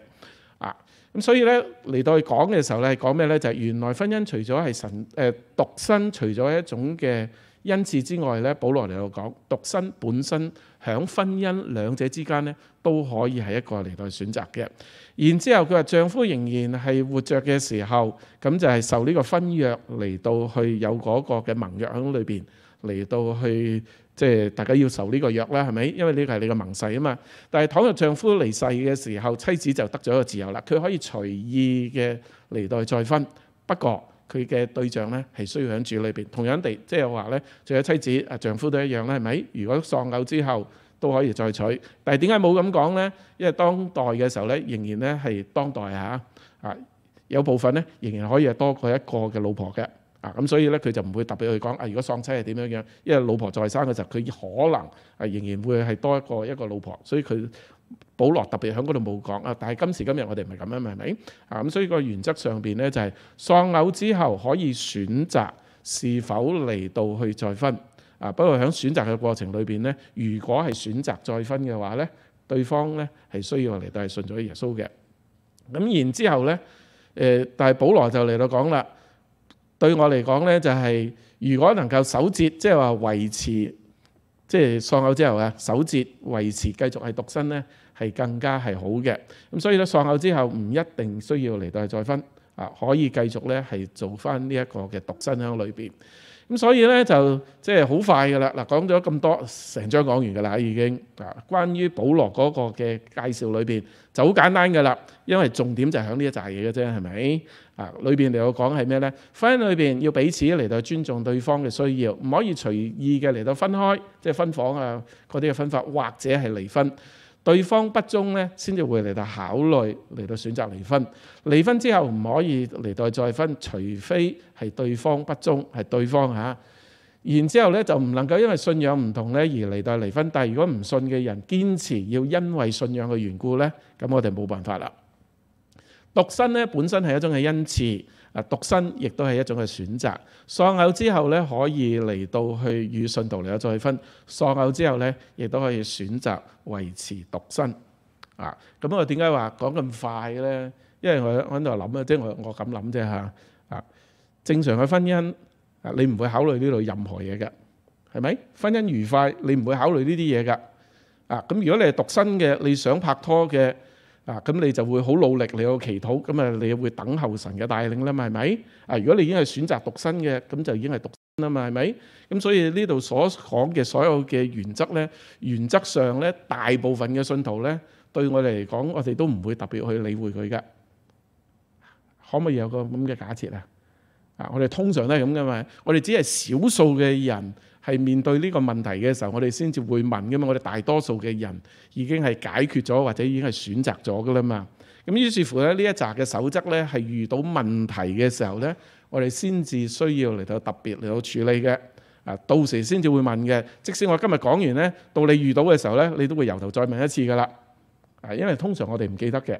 咁所以咧嚟到去講嘅時候咧，講咩咧？就係原來婚姻除咗係神誒獨身除咗一種嘅恩賜之外咧，保羅嚟到講獨身本身響婚姻兩者之間咧，都可以係一個嚟到去選擇嘅。然之後佢話丈夫仍然係活着嘅時候，咁就係受呢個婚約嚟到去有嗰個嘅盟約喺裏邊。嚟到去即係大家要受呢個約啦，係咪？因為呢個係你嘅盟誓啊嘛。但係倘若丈夫離世嘅時候，妻子就得咗一個自由啦。佢可以隨意嘅嚟代再婚，不過佢嘅對象咧係需要喺主裏邊。同樣地，即係話咧，仲有妻子啊，丈夫都一樣啦，係咪？如果喪偶之後都可以再娶，但係點解冇咁講咧？因為當代嘅時候咧，仍然咧係當代嚇啊，有部分咧仍然可以係多過一個嘅老婆嘅。啊咁所以咧佢就唔會特別去講啊，如果喪妻係點樣樣，因為老婆再生嘅時候，佢可能啊仍然會係多一個一個老婆，所以佢保羅特別喺嗰度冇講啊。但係今時今日我哋唔係咁樣，係咪？啊咁，所以個原則上邊咧就係喪偶之後可以選擇是否嚟到去再婚啊。不過喺選擇嘅過程裏邊咧，如果係選擇再婚嘅話咧，對方咧係需要嚟到係信咗耶穌嘅。咁然之後咧，誒，但係保羅就嚟到講啦。對我嚟講咧，就係如果能夠守節，即係話維持，即係喪偶之後啊，守節維持繼續係獨身咧，係更加係好嘅。咁所以咧，喪偶之後唔一定需要嚟到再分啊，可以繼續咧係做翻呢一個嘅獨身喺裏邊。咁所以咧就即係好快噶啦嗱，講咗咁多成章講完噶啦，已經啊，關於保羅嗰個嘅介紹裏邊就好簡單噶啦，因為重點就喺呢一扎嘢嘅啫，係咪啊？裏邊嚟講係咩咧？婚姻裏邊要彼此嚟到尊重對方嘅需要，唔可以隨意嘅嚟到分開，即係分房啊嗰啲嘅分法，或者係離婚。對方不忠咧，先至會嚟到考慮，嚟到選擇離婚。離婚之後唔可以嚟到再婚，除非係對方不忠，係對方嚇。然之後咧就唔能夠因為信仰唔同咧而嚟到離婚。但係如果唔信嘅人堅持要因為信仰嘅緣故咧，咁我哋冇辦法啦。獨身咧本身係一種嘅恩賜。啊，獨身亦都係一種嘅選擇。喪偶之後咧，可以嚟到去與信徒嚟有再婚。喪偶之後咧，亦都可以選擇維持獨身。啊，咁我點解話講咁快咧？因為我喺度諗啊，即係我我咁諗啫嚇。啊，正常嘅婚姻啊，你唔會考慮呢度任何嘢嘅，係咪？婚姻愉快，你唔會考慮呢啲嘢㗎。啊，咁如果你係獨身嘅，你想拍拖嘅。啊，咁你就會好努力，你有祈禱，咁啊，你會等候神嘅帶領啦，嘛係咪？啊，如果你已經係選擇獨身嘅，咁就已經係獨身啦，嘛係咪？咁所以呢度所講嘅所有嘅原則咧，原則上咧，大部分嘅信徒咧，對我哋嚟講，我哋都唔會特別去理會佢噶。可唔可以有個咁嘅假設啊？啊，我哋通常都係咁噶嘛，我哋只係少數嘅人。係面對呢個問題嘅時候，我哋先至會問噶嘛。我哋大多數嘅人已經係解決咗，或者已經係選擇咗噶啦嘛。咁於是乎咧，呢一集嘅守則咧，係遇到問題嘅時候咧，我哋先至需要嚟到特別嚟到處理嘅。啊，到時先至會問嘅。即使我今日講完咧，到你遇到嘅時候咧，你都會由頭再問一次噶啦。啊，因為通常我哋唔記得嘅。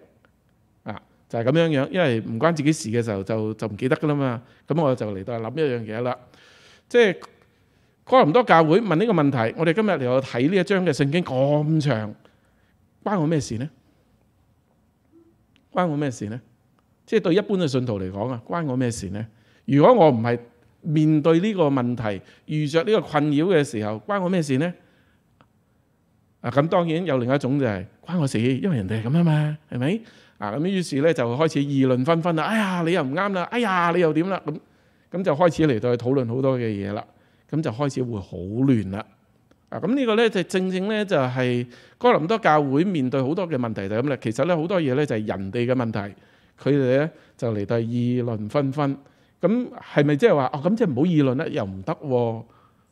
啊，就係咁樣樣，因為唔關自己事嘅時候就就唔記得噶啦嘛。咁我就嚟到諗一樣嘢啦，即係。哥唔多教会问呢个问题，我哋今日嚟睇呢一章嘅圣经咁长，关我咩事呢？关我咩事呢？即系对一般嘅信徒嚟讲啊，关我咩事呢？如果我唔系面对呢个问题，遇着呢个困扰嘅时候，关我咩事呢？啊咁，当然有另一种就系关我事，因为人哋系咁啊嘛，系咪？啊咁，于是咧就开始议论纷纷啦。哎呀，你又唔啱啦！哎呀，你又点啦？咁咁就开始嚟到去讨论好多嘅嘢啦。咁就開始會好亂啦！啊，咁呢個咧就正正咧就係哥林多教會面對好多嘅問題就咁啦。其實咧好多嘢咧就係人哋嘅問題，佢哋咧就嚟到議論紛紛。咁係咪即係話哦？咁即係唔好議論咧，又唔得喎！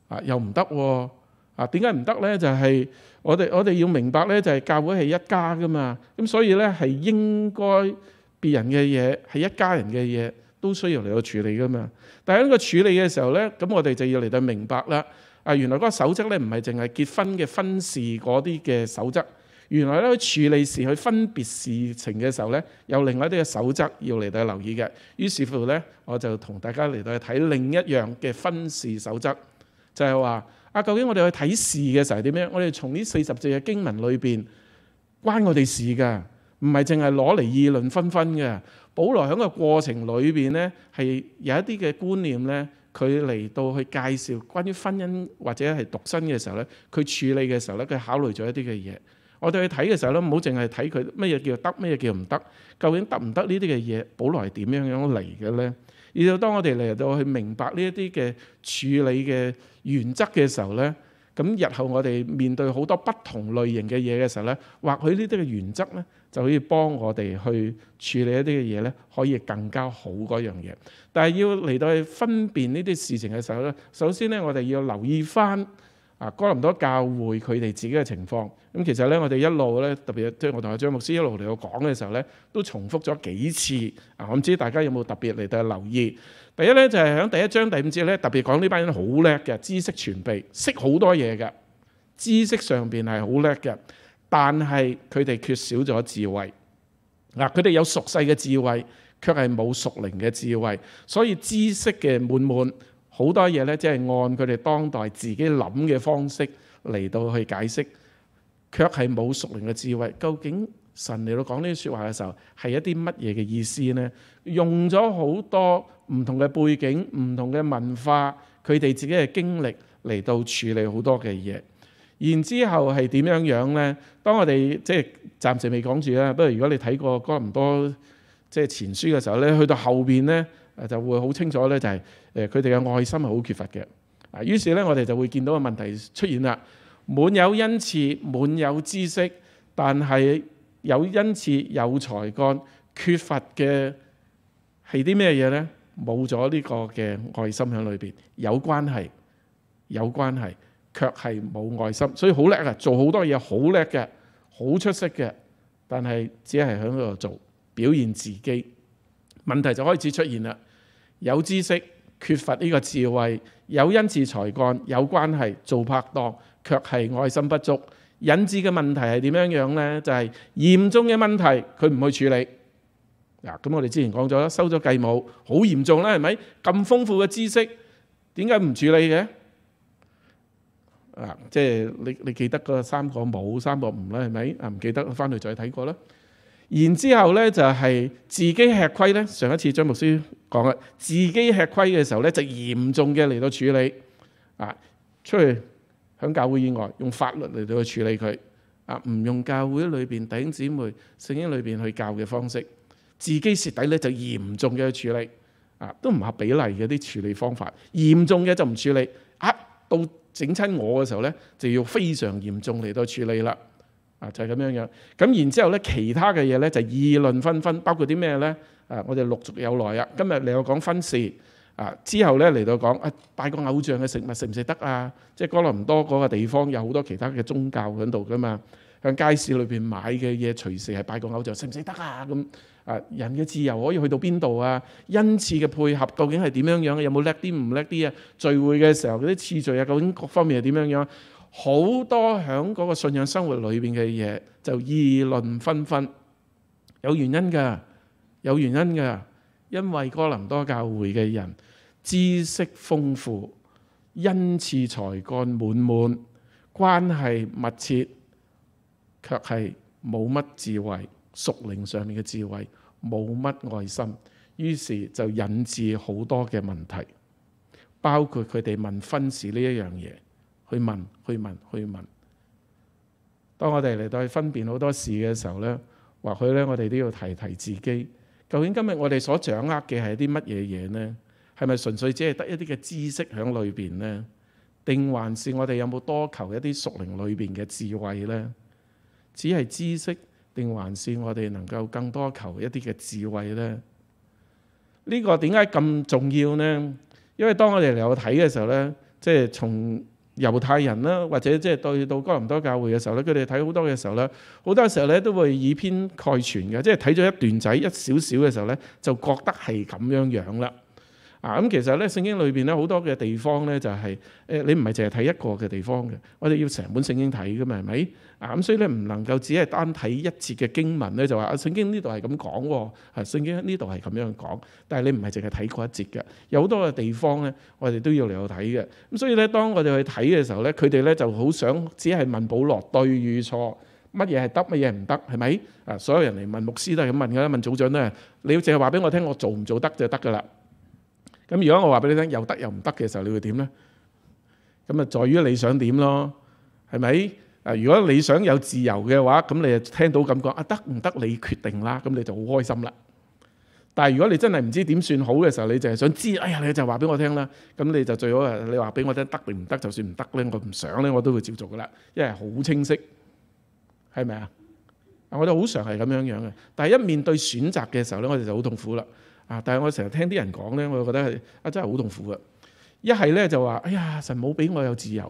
啊，又唔得喎！啊，點解唔得咧？就係我哋我哋要明白咧，就係教會係一家噶嘛。咁所以咧係應該別人嘅嘢係一家人嘅嘢。都需要嚟到處理噶嘛？但喺個處理嘅時候咧，咁我哋就要嚟到明白啦。啊，原來嗰個守則咧唔係淨係結婚嘅婚事嗰啲嘅守則，原來咧去處理事去分別事情嘅時候咧，有另外一啲嘅守則要嚟到留意嘅。於是乎咧，我就同大家嚟到去睇另一樣嘅婚事守則，就係話啊，究竟我哋去睇事嘅時候點樣？我哋從呢四十字嘅經文裏邊關我哋事㗎，唔係淨係攞嚟議論紛紛嘅。保罗喺個過程裏边咧，係有一啲嘅觀念咧，佢嚟到去介紹關於婚姻或者係獨身嘅時候咧，佢處理嘅時候咧，佢考慮咗一啲嘅嘢。我哋去睇嘅時候咧，唔好淨係睇佢乜嘢叫得，乜嘢叫唔得。究竟得唔得呢啲嘅嘢？保罗系點樣樣嚟嘅咧？而到當我哋嚟到去明白呢一啲嘅處理嘅原則嘅時候咧，咁日後我哋面對好多不同類型嘅嘢嘅時候咧，或許呢啲嘅原則咧。就可以幫我哋去處理一啲嘅嘢咧，可以更加好嗰樣嘢。但系要嚟到去分辨呢啲事情嘅時候咧，首先咧我哋要留意翻啊，哥林多教會佢哋自己嘅情況。咁其實咧，我哋一路咧，特別即係我同阿張牧師一路嚟到講嘅時候咧，都重複咗幾次。啊，我唔知大家有冇特別嚟到去留意。第一咧就係喺第一章第五節咧，特別講呢班人好叻嘅，知識傳備，識好多嘢嘅，知識上邊係好叻嘅。但系佢哋缺少咗智慧，嗱，佢哋有熟世嘅智慧，却系冇熟灵嘅智慧，所以知識嘅滿滿，好多嘢呢，即係按佢哋當代自己諗嘅方式嚟到去解釋，卻係冇熟靈嘅智慧。究竟神嚟到講呢啲说話嘅時候，係一啲乜嘢嘅意思呢？用咗好多唔同嘅背景、唔同嘅文化，佢哋自己嘅經歷嚟到處理好多嘅嘢。然之後係點樣樣咧？當我哋即係暫時未講住啦。不如如果你睇過嗰唔多即係前書嘅時候咧，去到後邊咧，誒就會好清楚咧，就係誒佢哋嘅愛心係好缺乏嘅。啊，於是咧我哋就會見到個問題出現啦。滿有恩賜，滿有知識，但係有恩賜有才干，缺乏嘅係啲咩嘢咧？冇咗呢個嘅愛心喺裏邊。有關係，有關係。卻係冇愛心，所以好叻啊！做好多嘢，好叻嘅，好出色嘅，但係只係喺嗰度做，表現自己。問題就開始出現啦。有知識，缺乏呢個智慧，有恩賜才幹，有關係做拍檔，卻係愛心不足。引致嘅問題係點樣樣呢？就係嚴重嘅問題，佢唔去處理。嗱，咁我哋之前講咗收咗繼母，好嚴重啦，係咪？咁豐富嘅知識，點解唔處理嘅？啊！即係你你記得嗰三個冇三個唔啦，係咪啊？唔記得翻去再睇過啦。然之後咧就係自己吃虧咧。上一次張牧師講啦，自己吃虧嘅時候咧就嚴重嘅嚟到處理啊！出去響教會以外用法律嚟到去處理佢啊，唔用教會裏邊弟兄姊妹聖經裏邊去教嘅方式。自己蝕底咧就嚴重嘅處理啊，都唔合比例嘅啲處理方法。嚴重嘅就唔處理啊，到。整親我嘅時候咧，就要非常嚴重嚟到處理啦。啊，就係咁樣樣。咁然之後咧，其他嘅嘢咧就議論紛紛，包括啲咩咧？啊，我哋陸續有來啊。今日嚟到講婚事啊，之後咧嚟到講啊，拜個偶像嘅食物食唔食得啊？即係哥度唔多嗰個地方有好多其他嘅宗教喺度噶嘛。向街市裏邊買嘅嘢隨時係拜個偶像食唔食得啊？咁。啊！人嘅自由可以去到邊度啊？恩賜嘅配合究竟係點樣樣？有冇叻啲唔叻啲啊？聚會嘅時候嗰啲次序啊，究竟各方面係點樣樣？好多喺嗰個信仰生活裏邊嘅嘢就議論紛紛，有原因㗎，有原因㗎，因為哥林多教會嘅人知識豐富，恩賜才幹滿滿，關係密切，卻係冇乜智慧。熟靈上面嘅智慧冇乜愛心，於是就引致好多嘅問題，包括佢哋問分事呢一樣嘢，去問去問去問。當我哋嚟到去分辨好多事嘅時候呢，或許呢，我哋都要提提自己，究竟今日我哋所掌握嘅係啲乜嘢嘢呢？係咪純粹只係得一啲嘅知識喺裏邊呢？定還是我哋有冇多求一啲熟靈裏邊嘅智慧呢？只係知識。定還是我哋能夠更多求一啲嘅智慧呢？呢個點解咁重要呢？因為當我哋嚟到睇嘅時候呢，即係從猶太人啦，或者即係對到哥林多教會嘅時候咧，佢哋睇好多嘅時候咧，好多時候咧都會以偏概全嘅，即係睇咗一段仔一少少嘅時候咧，就覺得係咁樣樣啦。啊！咁其實咧，聖經裏邊咧好多嘅地方咧，就係誒你唔係淨係睇一個嘅地方嘅。我哋要成本聖經睇噶嘛，係咪啊？咁所以咧唔能夠只係單睇一節嘅經文咧，就話啊聖經呢度係咁講喎，聖經呢度係咁樣講。但係你唔係淨係睇過一節嘅，有好多嘅地方咧，我哋都要嚟到睇嘅。咁所以咧，當我哋去睇嘅時候咧，佢哋咧就好想只係問保羅對與錯，乜嘢係得，乜嘢唔得，係咪啊？所有人嚟問牧師都係咁問嘅，問組長咧，你要淨係話俾我聽，我做唔做得就得㗎啦。咁如果我話俾你聽又得又唔得嘅時候，你會點呢？咁啊，在於你想點咯，係咪？啊，如果你想有自由嘅話，咁你就聽到咁講，啊得唔得你決定啦，咁你就好開心啦。但係如果你真係唔知點算好嘅時候，你就係想知，哎呀，你就話俾我聽啦。咁你就最好你話俾我聽，得定唔得，就算唔得咧，我唔想咧，我都會照做噶啦，因為好清晰，係咪啊？我哋好常係咁樣樣嘅，但係一面對選擇嘅時候咧，我哋就好痛苦啦。啊！但系我成日聽啲人講咧，我覺得係啊，真係好痛苦嘅。一係咧就話：哎呀，神冇俾我有自由；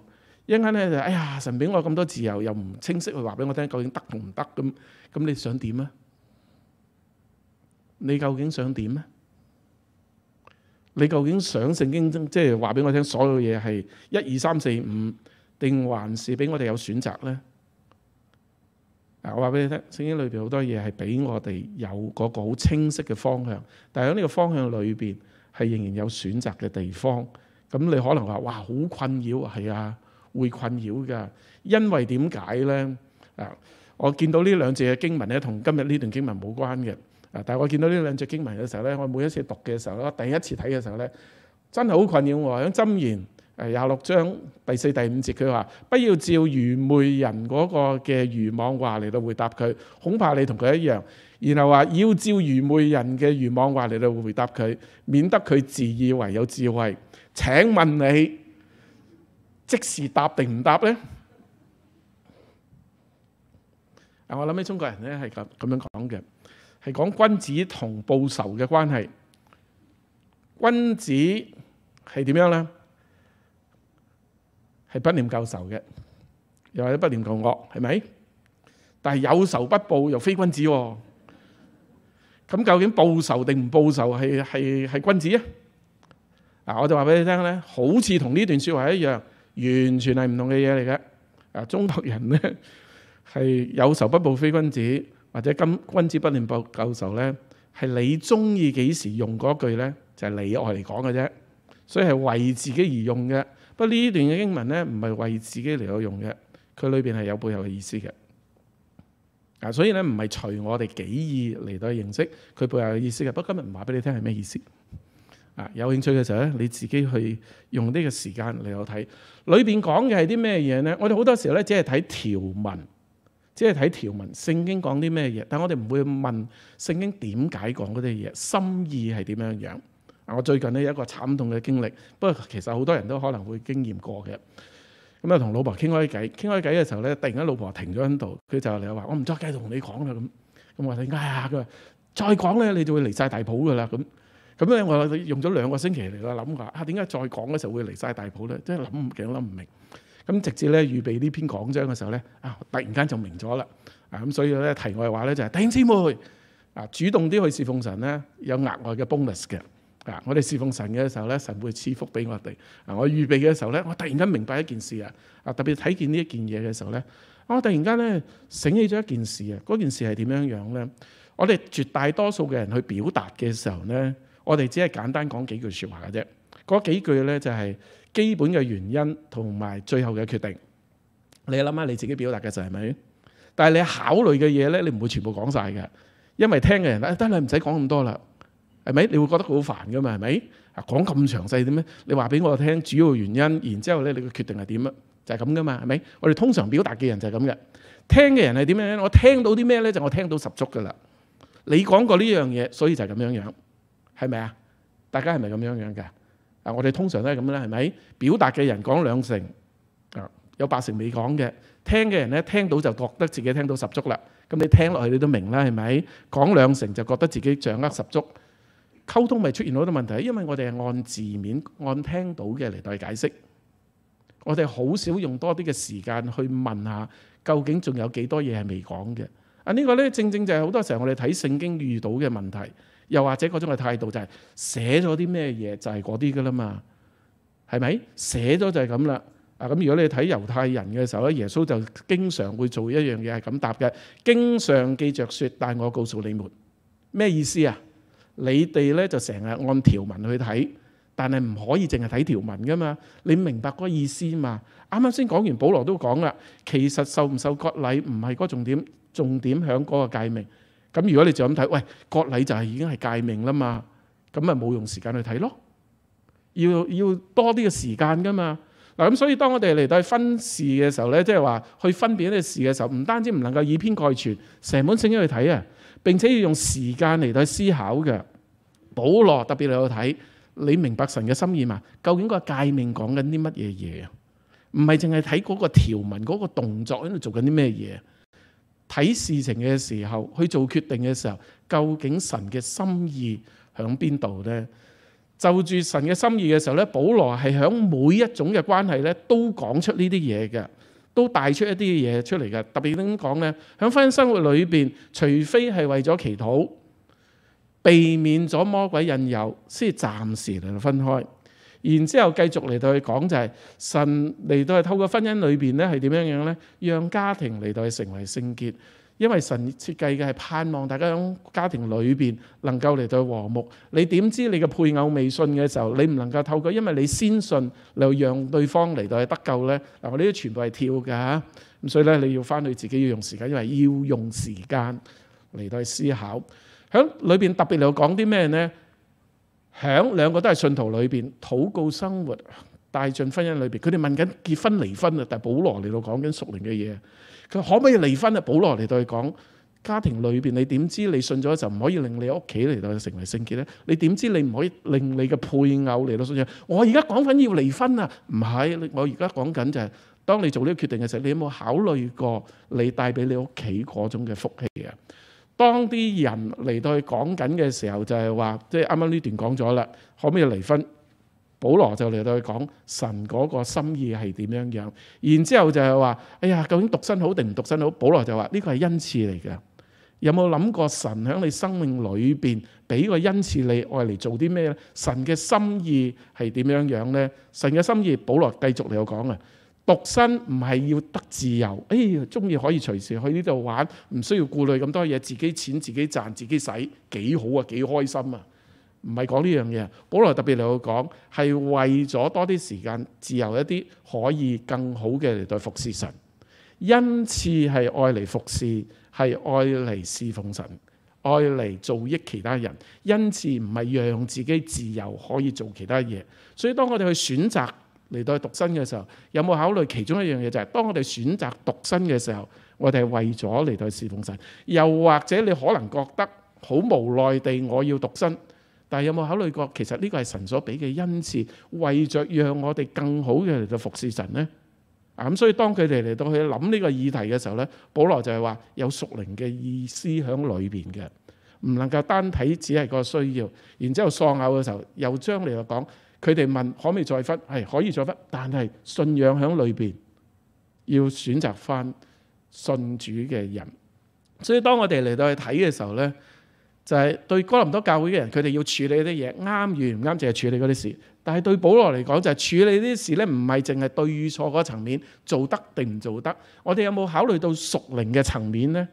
一間咧就：哎呀，神俾我咁多自由，又唔清晰去話俾我聽，究竟得同唔得？咁咁你想點啊？你究竟想點啊？你究竟想聖經即係話俾我聽，所有嘢係一二三四五，定還是俾我哋有選擇咧？我話俾你聽，聖經裏邊好多嘢係俾我哋有嗰個好清晰嘅方向，但係喺呢個方向裏邊係仍然有選擇嘅地方。咁你可能話：哇，好困擾，係啊，會困擾噶。因為點解咧？啊，我見到呢兩節嘅經文咧，同今日呢段經文冇關嘅。啊，但係我見到呢兩節經文嘅時候咧，我每一次讀嘅時候咧，第一次睇嘅時候咧，真係好困擾我。喺箴言。誒廿六章第四第五節，佢話：不要照愚昧人嗰個嘅愚妄話嚟到回答佢，恐怕你同佢一樣。然後話要照愚昧人嘅愚妄話嚟到回答佢，免得佢自以為有智慧。請問你即時答定唔答呢？啊，我諗起中國人咧係咁咁樣講嘅，係講君子同報仇嘅關係。君子係點樣呢？系不念舊仇嘅，又或者不念舊惡，系咪？但係有仇不報又非君子喎。咁究竟報仇定唔報仇係係係君子啊？嗱，我就話俾你聽咧，好似同呢段説話一樣，完全係唔同嘅嘢嚟嘅。啊，中國人咧 係有仇不報非君子，或者今君子不念舊舊仇咧，係你中意幾時用嗰句咧，就係你愛嚟講嘅啫。所以係為自己而用嘅。不呢段嘅英文咧，唔係為自己嚟有用嘅，佢裏邊係有背後嘅意思嘅。啊，所以咧唔係隨我哋己意嚟到認識，佢背後嘅意思嘅。不今日唔話俾你聽係咩意思。啊，有興趣嘅時候咧，你自己去用呢個時間嚟到睇，裏邊講嘅係啲咩嘢咧？我哋好多時候咧，只係睇條文，只係睇條文。聖經講啲咩嘢？但我哋唔會問聖經點解講嗰啲嘢，心意係點樣樣。我最近咧有一個慘痛嘅經歷，不過其實好多人都可能會經驗過嘅。咁啊，同老婆傾開偈，傾開偈嘅時候咧，突然間老婆停咗喺度，佢就嚟話：我唔再繼續同你講啦。咁咁我話點解啊？佢話再講咧，你就會離晒大普噶啦。咁咁咧，我用咗兩個星期嚟啦，諗話啊，點解再講嘅時候會離晒大普咧？即係諗唔都諗唔明。咁直接咧預備呢篇講章嘅時候咧，啊突然間就明咗啦。咁所以咧題外話咧就係：弟兄姊妹啊，主動啲去侍奉神咧，有額外嘅 bonus 嘅。啊！我哋侍奉神嘅時候咧，神會賜福俾我哋。啊！我預備嘅時候咧，我突然間明白一件事啊！啊，特別睇見呢一件嘢嘅時候咧，我突然間咧醒起咗一件事啊！嗰件事係點樣樣咧？我哋絕大多數嘅人去表達嘅時候咧，我哋只係簡單講幾句説話啫。嗰幾句咧就係基本嘅原因同埋最後嘅決定。你諗下你自己表達嘅就係咪？但係你考慮嘅嘢咧，你唔會全部講晒嘅，因為聽嘅人得得你唔使講咁多啦。係咪？你會覺得佢好煩噶嘛？係咪？講咁詳細點咩？你話俾我聽，主要原因，然之後咧，你嘅決定係點啊？就係咁噶嘛，係咪？我哋通常表達嘅人就係咁嘅，聽嘅人係點樣咧？我聽到啲咩咧？就我聽到十足噶啦。你講過呢樣嘢，所以就係咁樣樣，係咪啊？大家係咪咁樣樣嘅？啊，我哋通常都係咁啦，係咪？表達嘅人講兩成，啊，有八成未講嘅，聽嘅人咧聽到就覺得自己聽到十足啦。咁你聽落去你都明啦，係咪？講兩成就覺得自己掌握十足。溝通咪出現好多問題，因為我哋係按字面、按聽到嘅嚟對解釋，我哋好少用多啲嘅時間去問下究竟仲有幾多嘢係未講嘅。啊，呢個呢，正正就係好多時候我哋睇聖經遇到嘅問題，又或者嗰種嘅態度就係寫咗啲咩嘢就係嗰啲噶啦嘛，係咪？寫咗就係咁啦。啊，咁如果你睇猶太人嘅時候咧，耶穌就經常會做一樣嘢係咁答嘅，經常記着説，但我告訴你們咩意思啊？你哋咧就成日按條文去睇，但係唔可以淨係睇條文噶嘛？你明白嗰個意思嘛？啱啱先講完，保羅都講啦，其實受唔受割禮唔係嗰重點，重點響嗰個界命。咁如果你就咁睇，喂，割禮就係已經係界命啦嘛？咁咪冇用時間去睇咯，要要多啲嘅時間噶嘛？嗱，咁所以当我哋嚟到分事嘅时候咧，即系话去分辨呢件事嘅时候，唔单止唔能够以偏概全，成本性经去睇啊，并且要用时间嚟到思考嘅。保罗特别嚟去睇，你明白神嘅心意嘛？究竟个界命讲紧啲乜嘢嘢啊？唔系净系睇嗰个条文，嗰个动作喺度做紧啲咩嘢？睇事情嘅时候，去做决定嘅时候，究竟神嘅心意响边度咧？就住神嘅心意嘅時候咧，保羅係響每一種嘅關係咧，都講出呢啲嘢嘅，都帶出一啲嘢出嚟嘅。特別点講咧，响婚姻生活裏边，除非係為咗祈禱，避免咗魔鬼引誘，先暫時嚟到分開，然之後繼續嚟到去講就係神嚟到去透過婚姻裏边咧係點樣樣咧，讓家庭嚟到去成為聖潔。因為神設計嘅係盼望大家喺家庭裏邊能夠嚟到和睦。你點知你嘅配偶未信嘅時候，你唔能夠透過，因為你先信，又讓對方嚟到去得救呢？嗱，我呢啲全部係跳㗎，咁所以咧你要翻去自己要用時間，因為要用時間嚟到去思考。喺裏邊特別嚟講啲咩呢？喺兩個都係信徒裏邊，禱告生活、帶進婚姻裏邊，佢哋問緊結婚、離婚啊。但係保羅嚟到講緊熟練嘅嘢。佢可唔可以離婚啊？保羅嚟到去講家庭裏邊，你點知你信咗就唔可以令你屋企嚟到成為聖潔咧？你點知你唔可以令你嘅配偶嚟到信嘅？我而家講緊要離婚啊！唔係，我而家講緊就係當你做呢個決定嘅時候，你有冇考慮過你帶俾你屋企嗰種嘅福氣啊？當啲人嚟到去講緊嘅時候，就係話即係啱啱呢段講咗啦，可唔可以離婚？保罗就嚟到讲神嗰个心意系点样样，然之后就系话：哎呀，究竟独身好定唔独身好？保罗就话呢个系恩赐嚟嘅。有冇谂过神喺你生命里边俾个恩赐你爱嚟做啲咩咧？神嘅心意系点样样咧？神嘅心意，保罗继续嚟到讲啊！独身唔系要得自由，哎，中意可以随时去呢度玩，唔需要顾虑咁多嘢，自己钱自己赚自己使，几好啊，几开心啊！唔係講呢樣嘢。保羅特別嚟講，係為咗多啲時間自由一啲，可以更好嘅嚟對服侍神。因此係愛嚟服侍，係愛嚟侍奉神，愛嚟做益其他人。因此唔係讓自己自由可以做其他嘢。所以當我哋去選擇嚟對獨身嘅時候，有冇考慮其中一樣嘢？就係當我哋選擇獨身嘅時候，我哋係為咗嚟對侍奉神。又或者你可能覺得好無奈地，我要獨身。但係有冇考慮過？其實呢個係神所俾嘅恩賜，為着讓我哋更好嘅嚟到服侍神呢？啊咁，所以當佢哋嚟到去諗呢個議題嘅時候呢，保羅就係話有屬靈嘅意思喺裏邊嘅，唔能夠單睇只係個需要。然之後喪偶嘅時候，又將嚟又講佢哋問可未再婚？係可以再婚，但係信仰喺裏邊要選擇翻信主嘅人。所以當我哋嚟到去睇嘅時候呢。就係對哥林多教會嘅人，佢哋要處理啲嘢啱與唔啱，淨係處理嗰啲事。但係對保羅嚟講，就係處理啲事咧，唔係淨係對與錯嗰層面，做得定唔做得。我哋有冇考慮到屬靈嘅層面咧？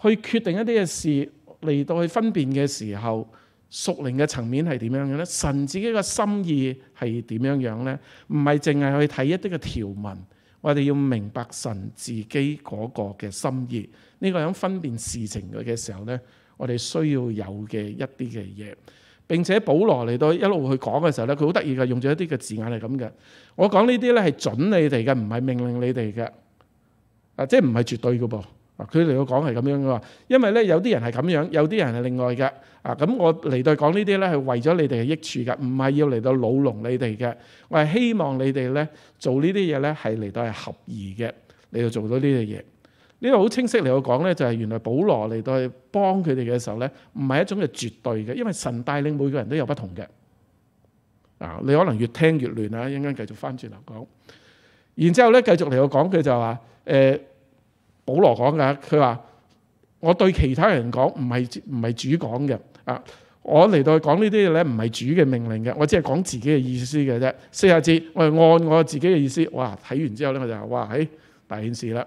去決定一啲嘅事嚟到去分辨嘅時候，屬靈嘅層面係點樣樣咧？神自己嘅心意係點樣樣咧？唔係淨係去睇一啲嘅條文，我哋要明白神自己嗰個嘅心意。呢個樣分辨事情嘅時候咧。我哋需要有嘅一啲嘅嘢，並且保羅嚟到一路去講嘅時候咧，佢好得意嘅，用咗一啲嘅字眼係咁嘅。我講呢啲咧係準你哋嘅，唔係命令你哋嘅，啊，即係唔係絕對嘅噃。佢嚟到講係咁樣嘅，因為咧有啲人係咁樣，有啲人係另外嘅。啊，咁我嚟到講呢啲咧係為咗你哋嘅益處嘅，唔係要嚟到老弄你哋嘅。我係希望你哋咧做呢啲嘢咧係嚟到係合宜嘅，你就做到呢啲嘢。呢個好清晰嚟講咧，就係原來保羅嚟到去幫佢哋嘅時候咧，唔係一種嘅絕對嘅，因為神帶領每個人都有不同嘅。啊，你可能越聽越亂啊，一陣間繼續翻轉頭講。然之後咧，繼續嚟我講佢就話，誒，保羅講噶，佢話，我對其他人講唔係唔係主講嘅。啊，我嚟到講呢啲嘢咧，唔係主嘅命令嘅，我只係講自己嘅意思嘅啫。四下節，我係按我自己嘅意思。哇，睇完之後咧，我就哇，喺大件事啦。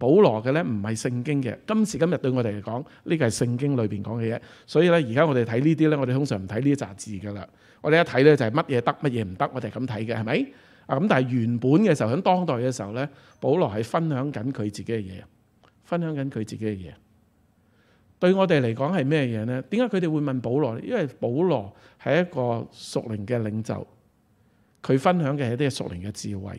保罗嘅咧唔系圣经嘅，今时今日对我哋嚟讲，呢个系圣经里边讲嘅嘢，所以咧而家我哋睇呢啲咧，我哋通常唔睇呢一集字噶啦，我哋一睇咧就系乜嘢得，乜嘢唔得，我哋咁睇嘅系咪？啊咁，但系原本嘅时候，喺当代嘅时候咧，保罗系分享紧佢自己嘅嘢，分享紧佢自己嘅嘢，对我哋嚟讲系咩嘢呢？点解佢哋会问保罗？因为保罗系一个属灵嘅领袖，佢分享嘅系啲属灵嘅智慧。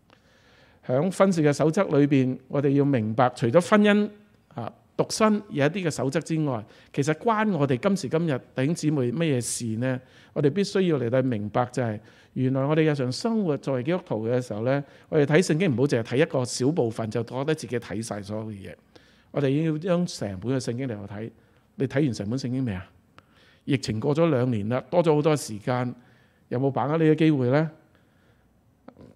喺婚事嘅守則裏邊，我哋要明白，除咗婚姻啊獨身有一啲嘅守則之外，其實關我哋今時今日弟兄姊妹乜嘢事呢？我哋必須要嚟到明白就係，原來我哋日常生活作為基督徒嘅時候呢，我哋睇聖經唔好淨係睇一個小部分，就覺得自己睇晒所有嘅嘢。我哋要將成本嘅聖經嚟去睇。你睇完成本聖經未啊？疫情過咗兩年啦，多咗好多時間，有冇把握呢個機會呢？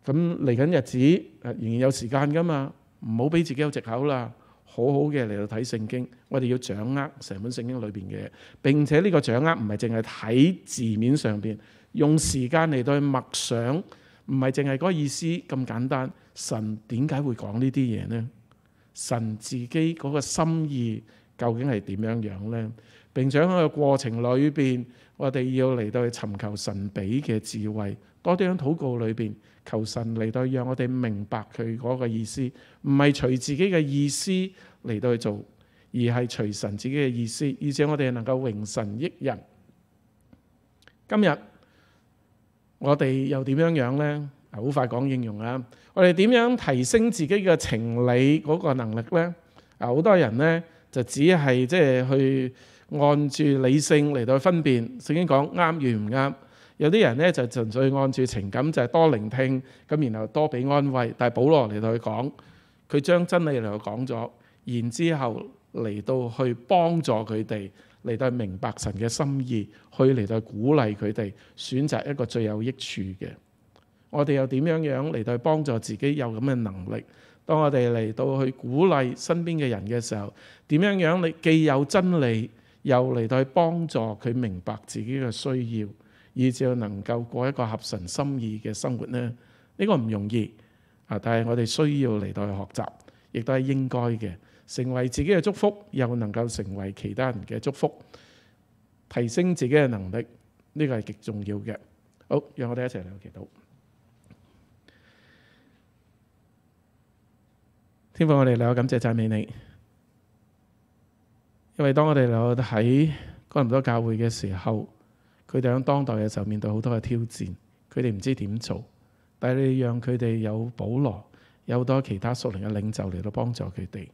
咁嚟紧日子，仍然有时间噶嘛？唔好俾自己有藉口啦！好好嘅嚟到睇圣经，我哋要掌握成本圣经里边嘅嘢，并且呢个掌握唔系净系睇字面上边，用时间嚟到去默想，唔系净系嗰意思咁简单。神点解会讲呢啲嘢呢？神自己嗰个心意究竟系点样样呢？并且喺个过程里边，我哋要嚟到去寻求神俾嘅智慧。嗰啲喺祷告里边求神嚟到，让我哋明白佢嗰个意思，唔系随自己嘅意思嚟到去做，而系随神自己嘅意思，而且我哋能够荣神益人。今日我哋又点样样呢？好快讲应用啊！我哋点样提升自己嘅情理嗰个能力呢？啊，好多人呢，就只系即系去按住理性嚟到去分辨，圣经讲啱与唔啱。有啲人咧就純粹按住情感，就係多聆聽，咁然後多俾安慰。但係保羅嚟到去講，佢將真理嚟到講咗，然之後嚟到去幫助佢哋嚟到明白神嘅心意，去嚟到鼓勵佢哋選擇一個最有益處嘅。我哋又點樣樣嚟到去幫助自己有咁嘅能力？當我哋嚟到去鼓勵身邊嘅人嘅時候，點樣樣你既有真理，又嚟到去幫助佢明白自己嘅需要？以至能够过一个合神心意嘅生活呢？呢个唔容易啊！但系我哋需要嚟到去学习，亦都系应该嘅。成为自己嘅祝福，又能够成为其他人嘅祝福，提升自己嘅能力，呢个系极重要嘅。好，让我哋一齐嚟祈祷。天父，我哋嚟，我感谢赞美你，因为当我哋有喺哥林多教会嘅时候。佢哋喺當代嘅時候面對好多嘅挑戰，佢哋唔知點做。但係你讓佢哋有保羅，有好多其他屬靈嘅領袖嚟到幫助佢哋，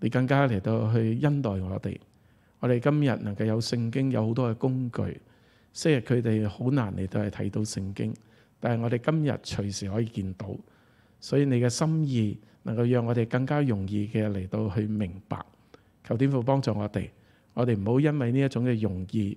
你更加嚟到去恩待我哋。我哋今日能夠有聖經，有好多嘅工具，昔日佢哋好難嚟到係睇到聖經，但係我哋今日隨時可以見到。所以你嘅心意能夠讓我哋更加容易嘅嚟到去明白，求天父幫助我哋。我哋唔好因為呢一種嘅容易。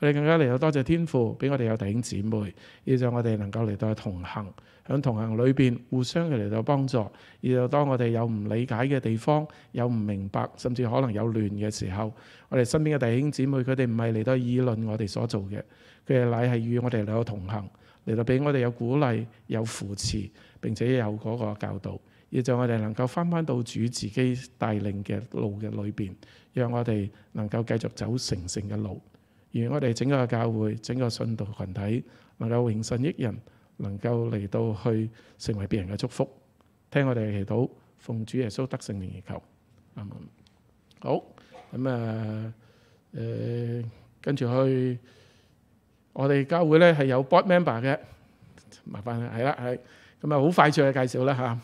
我哋更加嚟到多謝天父，俾我哋有弟兄姊妹，要就我哋能夠嚟到同行，响同行裏边互相嘅嚟到幫助，而就當我哋有唔理解嘅地方，有唔明白，甚至可能有亂嘅時候，我哋身邊嘅弟兄姊妹，佢哋唔係嚟到議論我哋所做嘅，佢哋乃係与我哋嚟到同行，嚟到俾我哋有鼓勵、有扶持，並且有嗰個教導，而就我哋能夠翻返到主自己帶領嘅路嘅裏边，让我哋能夠繼續走成成嘅路。而我哋整个教会、整个信徒群体，能够荣信益人，能够嚟到去成为别人嘅祝福。听我哋祈祷，奉主耶稣得圣灵而求。阿好，咁啊，诶，跟住去我哋教会咧，系有 board member 嘅，麻烦啦，系啦，系，咁啊，好快脆嘅介绍啦，吓。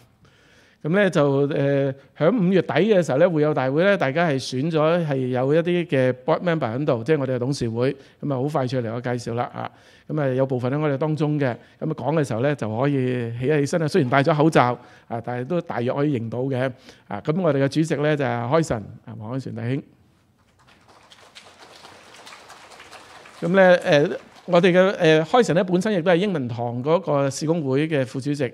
咁咧就誒，喺五月底嘅時候咧，會有大會咧，大家係選咗係有一啲嘅 board member 喺度，即係我哋嘅董事會。咁啊，好快脆嚟，我介紹啦啊。咁啊，有部分喺我哋當中嘅。咁啊，講嘅時候咧，就可以起一起身啦。雖然戴咗口罩啊，但係都大約可以認到嘅。啊，咁我哋嘅主席咧就係開神啊，黃安全弟兄。咁咧誒，我哋嘅誒開神咧本身亦都係英文堂嗰個事工會嘅副主席。